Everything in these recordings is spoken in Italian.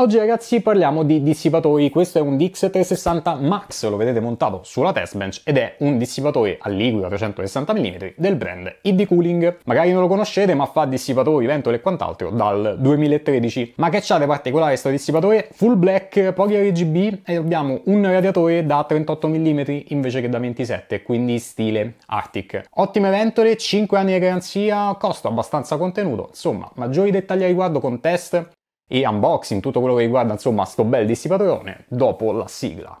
Oggi ragazzi parliamo di dissipatori, questo è un DX360 Max, lo vedete montato sulla testbench ed è un dissipatore a liquido 360 mm del brand ID Cooling. Magari non lo conoscete ma fa dissipatori, ventole e quant'altro dal 2013. Ma che c'ha di particolare questo dissipatore? Full black, pochi RGB e abbiamo un radiatore da 38 mm invece che da 27, quindi stile Arctic. Ottime ventole, 5 anni di garanzia, costo abbastanza contenuto, insomma maggiori dettagli a riguardo con test e unboxing, tutto quello che riguarda insomma sto bel dissipatore dopo la sigla.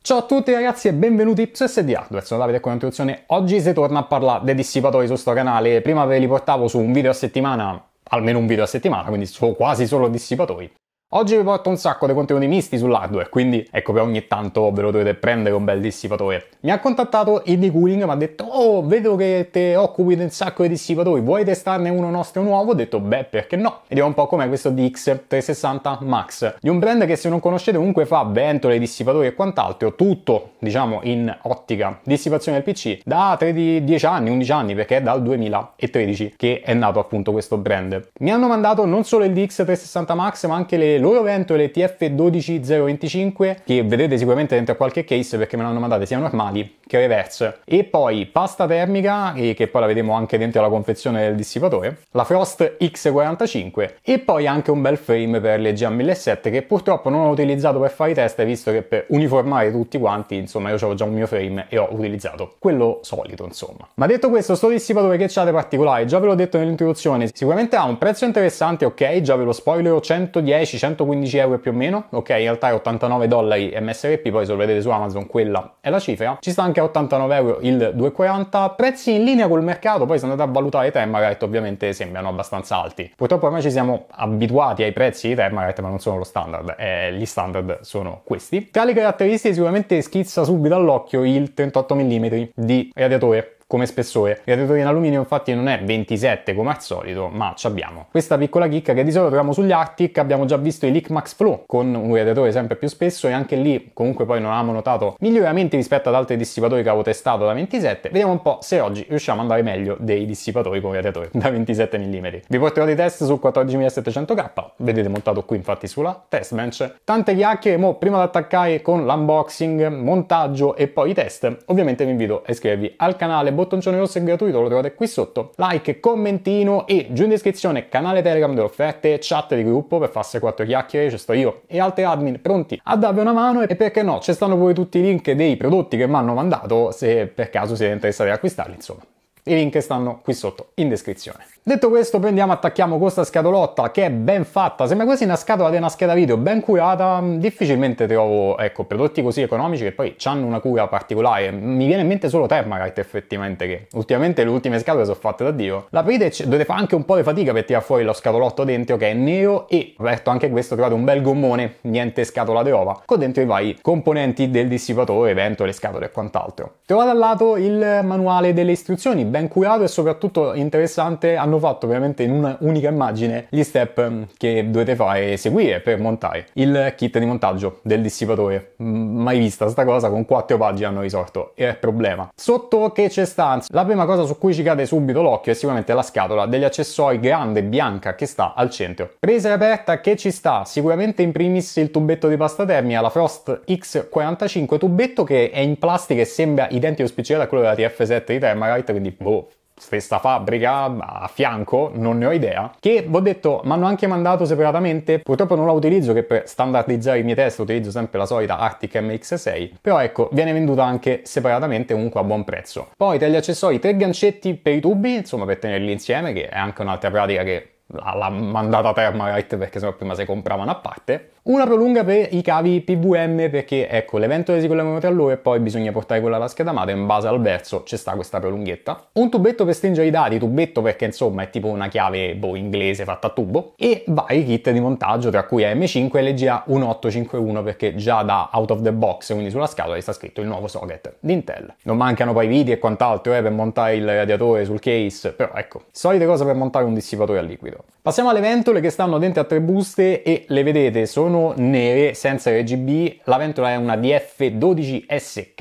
Ciao a tutti ragazzi e benvenuti a IpsoSD Hardware, sono Davide con un'introduzione. Oggi si torna a parlare dei dissipatori su sto canale. Prima ve li portavo su un video a settimana, almeno un video a settimana, quindi sono quasi solo dissipatori. Oggi vi porto un sacco di contenuti misti sull'hardware, quindi ecco che ogni tanto ve lo dovete prendere un bel dissipatore. Mi ha contattato Eddie Cooling, mi ha detto oh vedo che te occupi di un sacco di dissipatori, vuoi testarne uno nostro nuovo? Ho detto beh perché no? Ed è un po' come questo DX360 Max, di un brand che se non conoscete comunque fa ventole, dissipatori e quant'altro, tutto diciamo in ottica dissipazione del PC da 3, 10 anni, 11 anni perché è dal 2013 che è nato appunto questo brand. Mi hanno mandato non solo il DX360 Max ma anche le loro vento le TF12025 che vedrete sicuramente dentro a qualche case perché me l'hanno mandate sia normali che reverse e poi pasta termica che, che poi la vedremo anche dentro la confezione del dissipatore la Frost X45 e poi anche un bel frame per le GA1007 che purtroppo non ho utilizzato per fare i test visto che per uniformare tutti quanti insomma io avevo già un mio frame e ho utilizzato quello solito insomma ma detto questo sto dissipatore che c'ha di particolare già ve l'ho detto nell'introduzione sicuramente ha un prezzo interessante ok già ve lo spoiler 110 100 115 euro più o meno, ok in realtà è 89 dollari MSRP, poi se lo vedete su Amazon quella è la cifra, ci sta anche a 89 euro il 2,40, prezzi in linea col mercato, poi se andate a valutare Thermarite ovviamente sembrano abbastanza alti. Purtroppo ormai ci siamo abituati ai prezzi di Thermarite ma non sono lo standard, eh, gli standard sono questi. Tra le caratteristiche sicuramente schizza subito all'occhio il 38 mm di radiatore come spessore. Il radiatore in alluminio infatti non è 27 come al solito, ma ci abbiamo. Questa piccola chicca che di solito troviamo sugli Arctic, abbiamo già visto i Leak Max Flow con un radiatore sempre più spesso e anche lì comunque poi non avevamo notato miglioramenti rispetto ad altri dissipatori che avevo testato da 27. Vediamo un po' se oggi riusciamo ad andare meglio dei dissipatori con radiatore da 27 mm. Vi porterò dei test sul 14700K, vedete montato qui infatti sulla test bench. Tante chiacchiere, mo prima di attaccare con l'unboxing, montaggio e poi i test, ovviamente vi invito a iscrivervi al canale il bottoncione rosso è gratuito, lo trovate qui sotto. Like, commentino e giù in descrizione canale Telegram delle offerte, chat di gruppo per farsi quattro chiacchiere, ci sto io e altri admin pronti a darvi una mano e perché no, ci stanno pure tutti i link dei prodotti che mi hanno mandato se per caso siete interessati ad acquistarli, insomma. I link stanno qui sotto in descrizione. Detto questo, prendiamo e attacchiamo questa scatolotta che è ben fatta, sembra quasi una scatola di una scheda video ben curata. Difficilmente trovo ecco, prodotti così economici che poi hanno una cura particolare. Mi viene in mente solo Thermarite effettivamente, che ultimamente le ultime scatole sono fatte da Dio. L'aprite e dovete fare anche un po' di fatica per tirare fuori lo scatolotto dentro che è nero e aperto anche questo trovate un bel gommone, niente scatola di ova, con dentro i vari componenti del dissipatore, vento, le scatole e quant'altro. Trovate al lato il manuale delle istruzioni ben curato e soprattutto interessante hanno fatto veramente in un'unica immagine gli step mm, che dovete fare e seguire per montare il kit di montaggio del dissipatore. Mm, mai vista sta cosa, con quattro pagine hanno risolto e è problema. Sotto che c'è stanza? La prima cosa su cui ci cade subito l'occhio è sicuramente la scatola degli accessori grande bianca che sta al centro. Presa aperta che ci sta? Sicuramente in primis il tubetto di pasta termica, la Frost X45 tubetto che è in plastica e sembra identico spicciolato a quello della TF7 di Thermarite, quindi boh, stessa fabbrica a fianco, non ne ho idea, che vi ho detto mi hanno anche mandato separatamente, purtroppo non la utilizzo che per standardizzare i miei test utilizzo sempre la solita Arctic MX6, però ecco viene venduta anche separatamente comunque a buon prezzo. Poi tra gli accessori tre gancetti per i tubi, insomma per tenerli insieme che è anche un'altra pratica che l'ha mandata Thermalite perché sennò prima si compravano a parte una prolunga per i cavi PVM perché ecco l'evento si collega tra loro e poi bisogna portare quella alla scheda scatamata in base al verso c'è sta questa prolunghetta. Un tubetto per stringere i dati, tubetto perché insomma è tipo una chiave boh inglese fatta a tubo e vari kit di montaggio tra cui M5 e LGA 1851 perché già da out of the box quindi sulla scatola sta scritto il nuovo socket di Intel. Non mancano poi viti e quant'altro eh, per montare il radiatore sul case però ecco solite cose per montare un dissipatore a liquido. Passiamo alle ventole che stanno dentro a tre buste e le vedete sono sono nere senza RGB, la ventola è una DF12SK,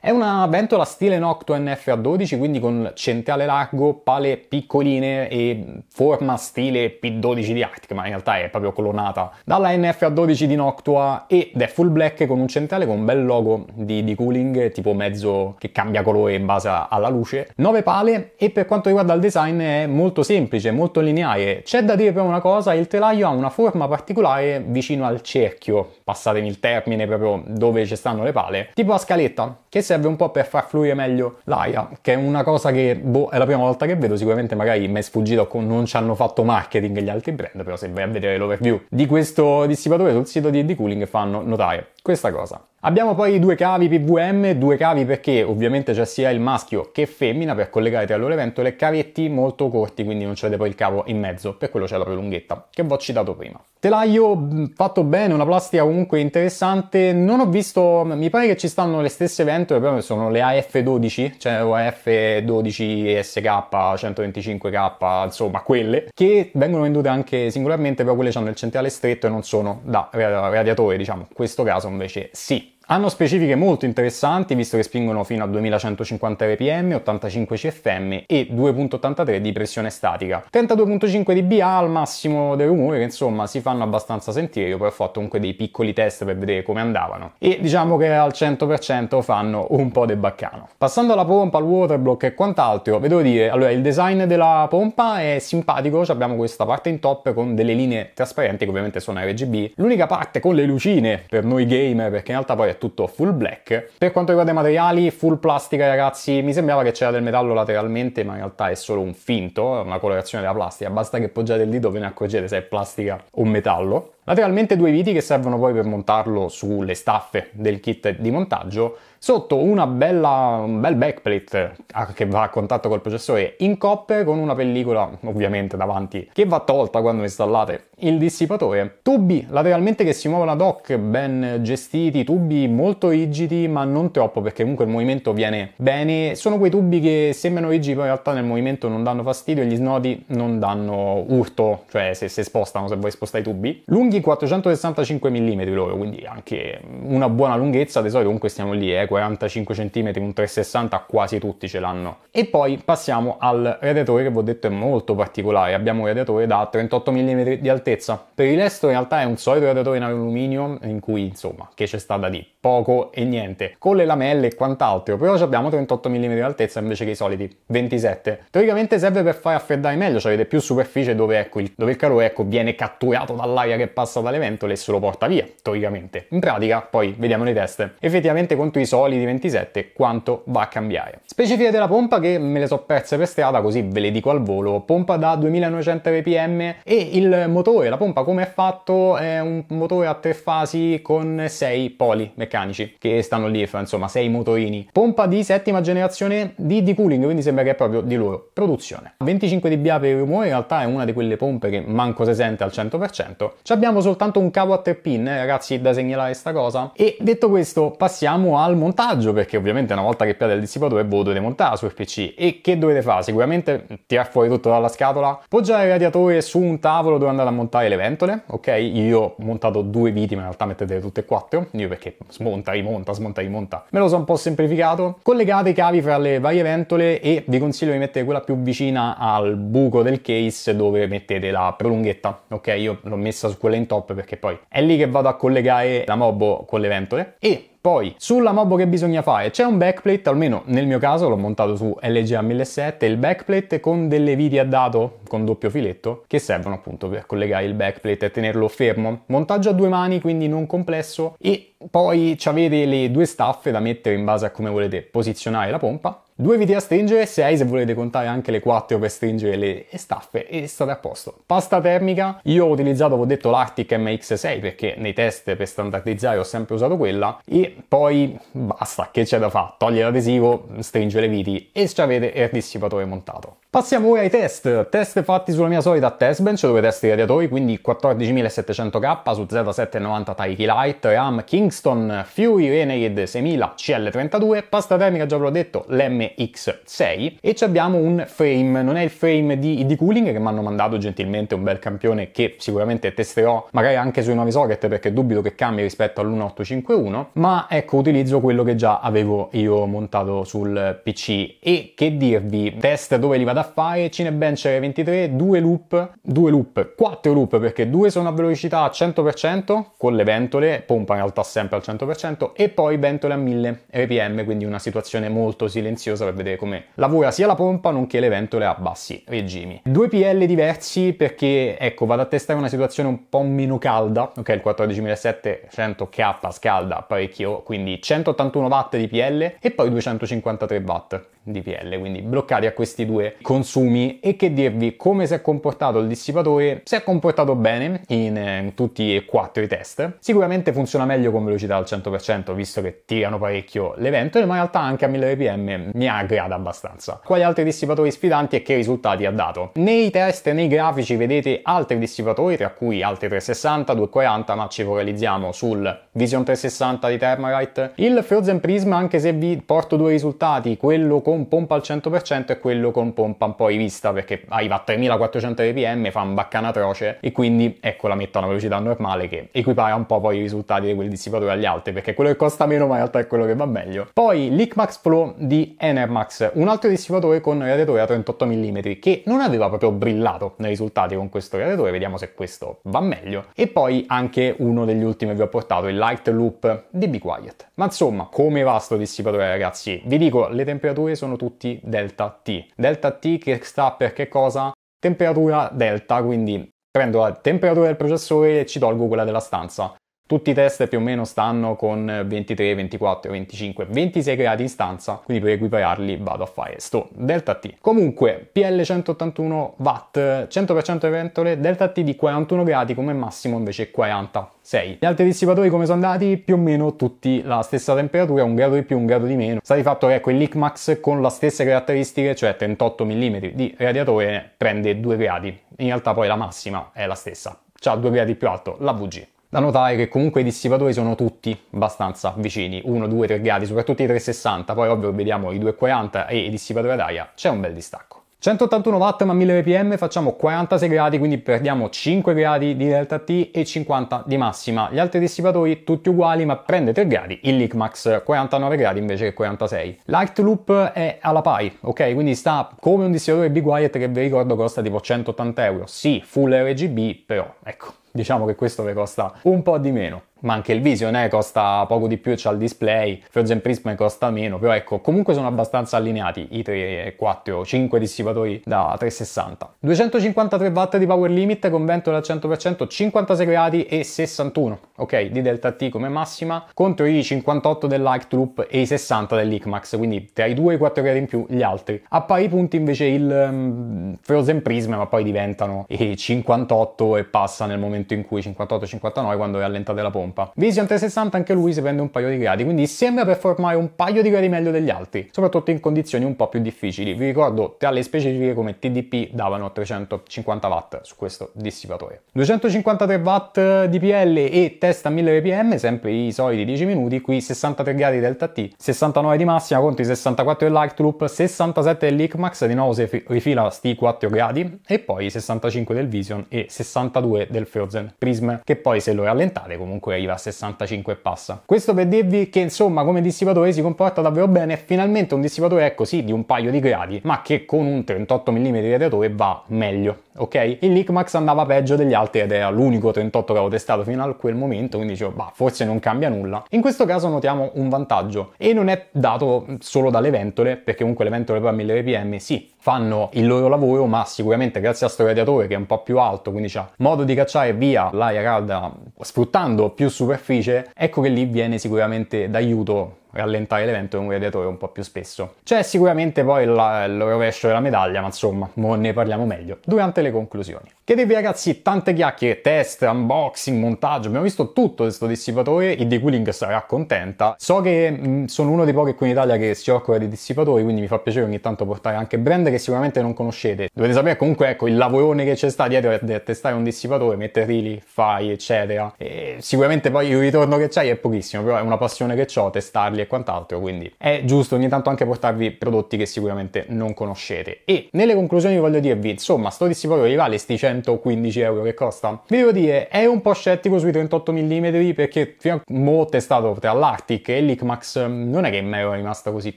è una ventola stile Noctua NFA12 quindi con centrale largo, pale piccoline e forma stile P12 di Arctic ma in realtà è proprio clonata dalla NFA12 di Noctua ed è full black con un centrale con un bel logo di, di cooling tipo mezzo che cambia colore in base alla luce, 9 pale e per quanto riguarda il design è molto semplice, molto lineare, c'è da dire però una cosa, il telaio ha una forma particolare vicino a al cerchio, passatemi il termine proprio dove ci stanno le pale, tipo a scaletta che serve un po' per far fluire meglio l'aia, che è una cosa che boh, è la prima volta che vedo, sicuramente magari mi è sfuggito con non ci hanno fatto marketing gli altri brand, però se vai a vedere l'overview di questo dissipatore sul sito di, di Cooling fanno notare questa cosa. Abbiamo poi due cavi PVM, due cavi perché ovviamente c'è sia il maschio che femmina per collegare tra loro le ventole, cavetti molto corti, quindi non c'è poi il cavo in mezzo, per quello c'è la prolunghetta che vi ho citato prima. Telaio fatto bene, una plastica comunque interessante, non ho visto, mi pare che ci stanno le stesse ventole 100 sono le AF12, cioè AF12 SK, 125K, insomma quelle, che vengono vendute anche singolarmente, però quelle hanno il centrale stretto e non sono da radiatore, diciamo. In questo caso invece sì. Hanno specifiche molto interessanti visto che spingono fino a 2150 rpm, 85 cfm e 2.83 di pressione statica. 32.5 dBA al massimo del rumore che insomma si fanno abbastanza sentire, io poi ho fatto comunque dei piccoli test per vedere come andavano e diciamo che al 100% fanno un po' de baccano. Passando alla pompa, al waterblock e quant'altro, ve devo dire, allora il design della pompa è simpatico, abbiamo questa parte in top con delle linee trasparenti che ovviamente sono RGB, l'unica parte con le lucine per noi gamer perché in realtà poi è tutto full black. Per quanto riguarda i materiali, full plastica ragazzi, mi sembrava che c'era del metallo lateralmente, ma in realtà è solo un finto, una colorazione della plastica, basta che poggiate il dito ve ne accorgete se è plastica o metallo. Lateralmente due viti che servono poi per montarlo sulle staffe del kit di montaggio Sotto una bella, un bel backplate ah, che va a contatto col processore in coppe con una pellicola ovviamente davanti che va tolta quando installate il dissipatore. Tubi lateralmente che si muovono ad hoc, ben gestiti, tubi molto rigidi ma non troppo perché comunque il movimento viene bene. Sono quei tubi che sembrano rigidi ma in realtà nel movimento non danno fastidio e gli snodi non danno urto, cioè se si spostano, se vuoi spostare i tubi. Lunghi 465 mm loro, quindi anche una buona lunghezza, di solito comunque stiamo lì, eh, 45 cm, un 360 quasi tutti ce l'hanno. E poi passiamo al radiatore che vi ho detto è molto particolare, abbiamo un radiatore da 38 mm di altezza. Per il resto in realtà è un solito radiatore in alluminio in cui insomma che c'è stata di poco e niente, con le lamelle e quant'altro, però abbiamo 38 mm di altezza invece che i soliti 27. Teoricamente serve per far raffreddare meglio, cioè avete più superficie dove, ecco, il, dove il calore ecco, viene catturato dall'aria che passa dalle ventole e se lo porta via, teoricamente. In pratica poi vediamo le teste. Effettivamente contro i soliti di 27 quanto va a cambiare. Specifiche della pompa che me le so perse per strada così ve le dico al volo, pompa da 2900 bpm e il motore, la pompa come è fatto è un motore a tre fasi con 6 poli meccanici che stanno lì, insomma 6 motorini. Pompa di settima generazione di di cooling, quindi sembra che è proprio di loro produzione. 25 dBA per il rumore in realtà è una di quelle pompe che manco si sente al 100%. Ci abbiamo soltanto un cavo a tre pin, eh, ragazzi, da segnalare sta cosa. E detto questo, passiamo al mondo montaggio perché ovviamente una volta che piate il dissipatore voi dovete montare la sua e che dovete fare? Sicuramente tirar fuori tutto dalla scatola, poggiare il radiatore su un tavolo dove andare a montare le ventole, ok? Io ho montato due viti ma in realtà mettete tutte e quattro, io perché smonta, rimonta, smonta, rimonta, me lo sono un po' semplificato, collegate i cavi fra le varie ventole e vi consiglio di mettere quella più vicina al buco del case dove mettete la prolunghetta, ok? Io l'ho messa su quella in top perché poi è lì che vado a collegare la mobo con le ventole e poi, sulla mob che bisogna fare? C'è un backplate, almeno nel mio caso l'ho montato su LGA 1007, il backplate con delle viti a dato con doppio filetto che servono appunto per collegare il backplate e tenerlo fermo. Montaggio a due mani, quindi non complesso e poi avete le due staffe da mettere in base a come volete posizionare la pompa Due viti a stringere, 6 se volete contare anche le 4 per stringere le staffe e state a posto. Pasta termica, io ho utilizzato, ho detto l'Arctic MX6 perché nei test per standardizzare ho sempre usato quella e poi basta, che c'è da fare? Togliere l'adesivo, stringere le viti e ci avete il dissipatore montato. Passiamo ora ai test, test fatti sulla mia solita test bench dove testi i radiatori, quindi 14700K su Z790 Taiki Light, RAM Kingston, Fury Renerid 6000 CL32, pasta termica già ve l'ho detto, l'M x 6 e abbiamo un frame, non è il frame di ID Cooling che mi hanno mandato gentilmente un bel campione che sicuramente testerò magari anche sui nuovi socket perché dubito che cambi rispetto all'1851 ma ecco utilizzo quello che già avevo io montato sul PC e che dirvi test dove li vado a fare Cinebench r 23 due loop due loop quattro loop perché due sono a velocità 100% con le ventole pompa in realtà sempre al 100% e poi ventole a 1000 rpm quindi una situazione molto silenziosa presa per vedere come lavora sia la pompa nonché le ventole a bassi regimi. Due PL diversi perché, ecco, vado a testare una situazione un po' meno calda, ok, il 14700K scalda parecchio, quindi 181 watt di PL e poi 253 watt di PL, quindi bloccati a questi due consumi e che dirvi come si è comportato il dissipatore, si è comportato bene in, in eh, tutti e quattro i test, sicuramente funziona meglio con velocità al 100% visto che tirano parecchio le ventole, ma in realtà anche a 1000 rpm mi ha mi aggrada abbastanza. Quali altri dissipatori sfidanti e che risultati ha dato? Nei test e nei grafici vedete altri dissipatori, tra cui altri 360, 240, ma ci focalizziamo sul Vision 360 di Thermarite. Il Frozen Prisma, anche se vi porto due risultati, quello con pompa al 100% e quello con pompa un po' rivista, perché arriva a 3400 rpm, fa un baccano atroce, e quindi ecco la metto a una velocità normale che equipara un po' poi i risultati di quel dissipatore agli altri, perché quello che costa meno ma in realtà è quello che va meglio. Poi l'ICMAX Flow di Apple Enermax, un altro dissipatore con radiatore a 38 mm che non aveva proprio brillato nei risultati con questo radiatore, vediamo se questo va meglio. E poi anche uno degli ultimi che vi ho portato, il Light Loop di Be Quiet. Ma insomma, come va sto dissipatore ragazzi? Vi dico, le temperature sono tutti delta T. Delta T che sta per che cosa? Temperatura delta, quindi prendo la temperatura del processore e ci tolgo quella della stanza. Tutti i test più o meno stanno con 23, 24, 25, 26 gradi di stanza, quindi per equipararli vado a fare sto delta T. Comunque PL181 watt, 100% di ventole, delta T di 41 gradi come massimo invece 46. Gli altri dissipatori come sono andati? Più o meno tutti la stessa temperatura, un grado di più, un grado di meno. Sta di fatto che ecco il Lickmax con la stessa caratteristica, cioè 38 mm di radiatore, prende 2 gradi. In realtà poi la massima è la stessa, ha 2 gradi più alto la VG. Da notare che comunque i dissipatori sono tutti abbastanza vicini, 1, 2, 3 gradi, soprattutto i 360, poi ovvio vediamo i 240 e i dissipatori ad aria, c'è un bel distacco. 181 watt ma 1000 bpm facciamo 46 gradi quindi perdiamo 5 gradi di delta T e 50 di massima gli altri dissipatori tutti uguali ma prende 3 gradi il Lickmax 49 gradi invece che 46 Light Loop è alla pari ok quindi sta come un dissipatore Be Quiet che vi ricordo costa tipo 180 euro sì full RGB però ecco diciamo che questo vi costa un po' di meno ma anche il Vision eh, costa poco di più e c'ha il display, Frozen Prism costa meno, però ecco, comunque sono abbastanza allineati i 3, 4, 5 dissipatori da 360. 253 watt di power limit con vento al 100%, 56 gradi e 61, ok, di delta T come massima, contro i 58 dell'Hike Troop e i 60 dell'ICMAX, quindi tra i 2 e i 4 gradi in più gli altri. A pari punti invece il um, mm, Frozen Prism, ma poi diventano i 58 e passa nel momento in cui 58-59 quando è allentata la pompa pompa. Vision 360 anche lui si prende un paio di gradi, quindi sembra performare un paio di gradi meglio degli altri, soprattutto in condizioni un po' più difficili. Vi ricordo tra le specifiche come TDP davano 350 watt su questo dissipatore. 253 watt DPL e test a 1000 rpm, sempre i soliti 10 minuti, qui 63 gradi delta T, 69 di massima contro i 64 Loop, 67 del dell'ICMAX, di nuovo si rifila sti 4 gradi e poi 65 del Vision e 62 del Frozen Prism, che poi se lo rallentate comunque arriva a 65 e passa. Questo per dirvi che insomma come dissipatore si comporta davvero bene, finalmente un dissipatore è così ecco di un paio di gradi, ma che con un 38 mm radiatore va meglio, ok? Il Lickmax andava peggio degli altri ed era l'unico 38 che avevo testato fino a quel momento, quindi dicevo, bah, forse non cambia nulla. In questo caso notiamo un vantaggio e non è dato solo dalle ventole, perché comunque le ventole poi a 1000 rpm sì, fanno il loro lavoro, ma sicuramente grazie a questo radiatore che è un po' più alto, quindi c'ha modo di cacciare via l'aria calda sfruttando più superficie, ecco che lì viene sicuramente d'aiuto rallentare l'evento con un radiatore un po' più spesso. C'è sicuramente poi la, il rovescio della medaglia, ma insomma, ne parliamo meglio durante le conclusioni. Chiedetevi ragazzi, tante chiacchiere, test, unboxing, montaggio, abbiamo visto tutto questo dissipatore, il dequilling sarà contenta. So che mh, mm, sono uno dei pochi qui in Italia che si occupa di dissipatori, quindi mi fa piacere ogni tanto portare anche brand che sicuramente non conoscete. Dovete sapere comunque ecco il lavorone che c'è sta dietro a testare un dissipatore, metterli lì, fai eccetera. E sicuramente poi il ritorno che c'hai è pochissimo, però è una passione che ho testarli e quant'altro, quindi è giusto ogni tanto anche portarvi prodotti che sicuramente non conoscete. E nelle conclusioni voglio dirvi, insomma, sto dissipatore vi vale sti 115 euro che costa? Vi devo dire, è un po' scettico sui 38 mm perché fino a mo' testato tra l'Arctic e l'Icmax non è che mi ero rimasto così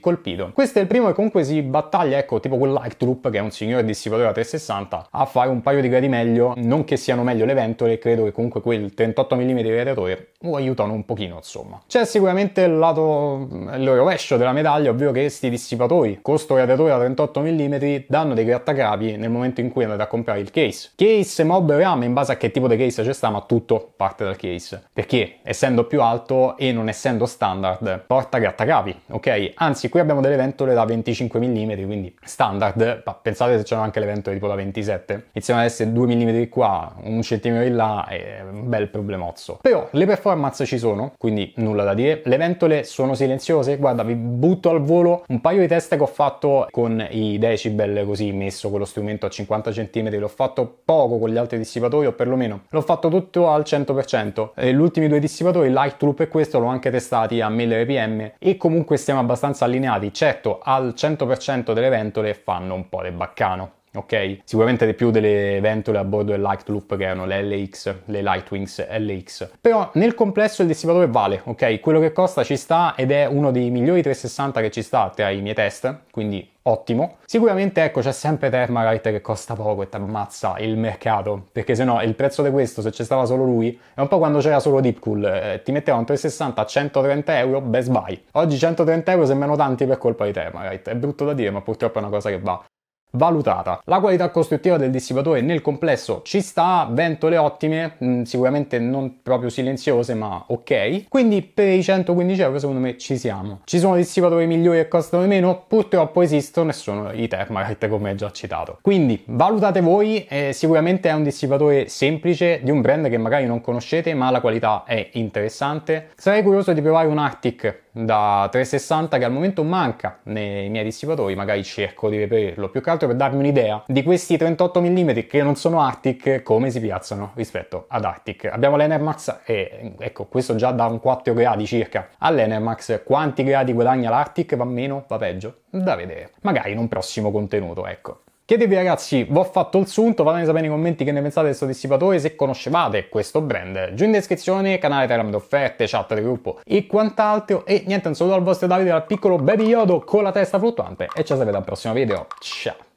colpito. Questo è il primo che comunque si battaglia, ecco, tipo con Troop che è un signore dissipatore a 360, a fare un paio di gradi meglio, non che siano meglio le ventole, credo che comunque quel 38 mm radiatore lo aiutano un pochino, insomma. C'è sicuramente il lato mm, il rovescio della medaglia, ovvero che questi dissipatori, costo radiatore da 38 mm, danno dei grattacapi nel momento in cui andate a comprare il case. Case, mob, rame, in base a che tipo di case c'è sta, ma tutto parte dal case. Perché essendo più alto e non essendo standard, porta grattacapi, ok? Anzi, qui abbiamo delle ventole da 25 mm, quindi standard, ma pensate se c'erano anche le ventole tipo da 27, iniziano ad essere 2 mm qua, un centimetro in là, è un bel problemozzo. Però le performance ammazza ci sono, quindi nulla da dire. Le ventole sono silenziose, guarda, vi butto al volo un paio di test che ho fatto con i decibel così messo con lo strumento a 50 cm, l'ho fatto poco con gli altri dissipatori o perlomeno l'ho fatto tutto al 100%. E gli ultimi due dissipatori, Light Loop e questo, l'ho anche testati a 1000 rpm e comunque siamo abbastanza allineati, certo al 100% delle ventole fanno un po' di baccano ok? Sicuramente di più delle ventole a bordo del Light Loop che erano le LX, le Lightwings LX. Però nel complesso il dissipatore vale, ok? Quello che costa ci sta ed è uno dei migliori 360 che ci sta tra i miei test, quindi ottimo. Sicuramente ecco c'è sempre Thermalite che costa poco e ti ammazza il mercato, perché se no il prezzo di questo se c'è stava solo lui è un po' quando c'era solo Deepcool, eh, ti metteva un 360 a 130 euro best buy. Oggi 130 euro sembrano tanti per colpa di Thermalite, è brutto da dire ma purtroppo è una cosa che va valutata. La qualità costruttiva del dissipatore nel complesso ci sta, ventole ottime, mm, sicuramente non proprio silenziose ma ok, quindi per i 115 euro secondo me ci siamo. Ci sono dissipatori migliori e costano meno? Purtroppo esistono e sono i Thermarite come già citato. Quindi valutate voi, eh, sicuramente è un dissipatore semplice di un brand che magari non conoscete ma la qualità è interessante. Sarei curioso di provare un Arctic da 360 che al momento manca nei miei dissipatori, magari cerco di reperirlo, più che altro per darmi un'idea di questi 38 mm che non sono Arctic come si piazzano rispetto ad Arctic. Abbiamo l'Enermax e ecco, questo già da un 4 gradi circa. All'Enermax quanti gradi guadagna l'Arctic? Va meno? Va peggio? Da vedere. Magari in un prossimo contenuto, ecco. Chiedetevi ragazzi, vi ho fatto il sunto, fatemi sapere nei commenti che ne pensate di questo dissipatore, se conoscevate questo brand. Giù in descrizione, canale Telegram offerte, chat del gruppo e quant'altro. E niente, un saluto al vostro Davide, dal piccolo Baby Yodo con la testa fluttuante e ci vediamo al prossimo video. Ciao!